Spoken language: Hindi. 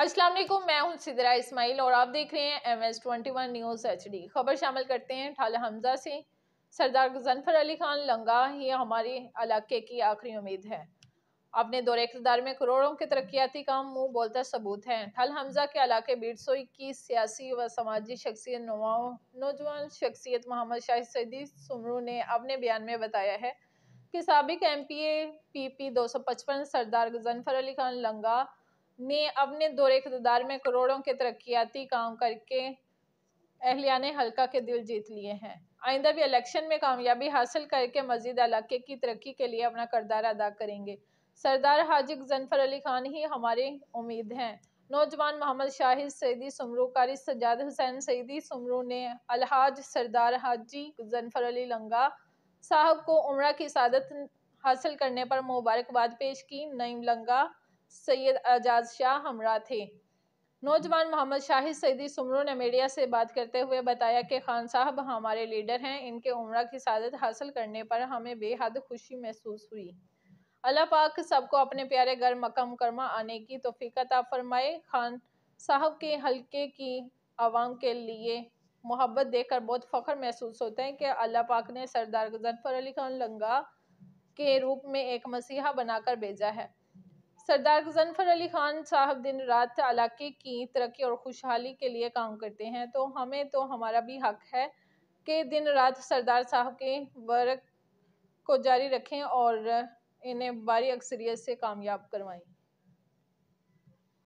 अस्सलाम वालेकुम मैं हूं सिदरा इस्माइल और आप देख रहे हैं M S twenty one news H D खबर शामिल करते हैं ठाल हमजा से सरदार गजनफर अली खान लंगा ही हमारे इलाके की आखिरी उम्मीद है अपने दौरे इकतदार में करोड़ों के तरक्याती काम मुंह बोलता सबूत है ठल हमजा के इलाके बीरसोई की सियासी व समाजी शख्सियत नौजवान शख्सियत मोहम्मद शाह सदी सुमरू ने अपने बयान में बताया है कि सबक M P A P P दो सौ पचपन सरदार गजनफर अली खान लंगा ने अपने दौरे इकतदार में करोड़ों के तरक्याती काम करके अहलिया ने हल्का के दिल जीत लिए हैं आइंदा भी इलेक्शन में कामयाबी हासिल करके मजीद इलाके की तरक्की के लिए अपना करदार अदा करेंगे सरदार हाजिक जनफर अली खान ही हमारे उम्मीद हैं नौजवान मोहम्मद शाहिद सईदी सुमरू कारी सजाद हुसैन सईदी सुमरू ने अलहाज सरदार हाजी जनफर अली लंगा साहब को उम्र की सदत हासिल करने पर मुबारकबाद पेश की नईम लंगा सैयद आजाद शाह हमरा थे नौजवान मोहम्मद शाहिद सईदी सुमरों ने मीडिया से बात करते हुए बताया कि खान साहब हमारे लीडर हैं इनके उम्र की शादत हासिल करने पर हमें बेहद खुशी महसूस हुई अल्लाह पाक सबको अपने प्यारे घर मकम करमा आने की तोफ़ीकता फरमाए खान साहब के हल्के की आवाम के लिए मोहब्बत देखकर बहुत फ़ख्र महसूस होते हैं कि अल्लाह पाक ने सरदार जनफर अली खान लंगा के रूप में एक मसीहा बनाकर भेजा है सरदार गजनफर अली ख़ान साहब दिन रात इलाके की तरक्की और खुशहाली के लिए काम करते हैं तो हमें तो हमारा भी हक है कि दिन रात सरदार साहब के वर्क को जारी रखें और इन्हें बारी अक्सरियत से कामयाब करवाएं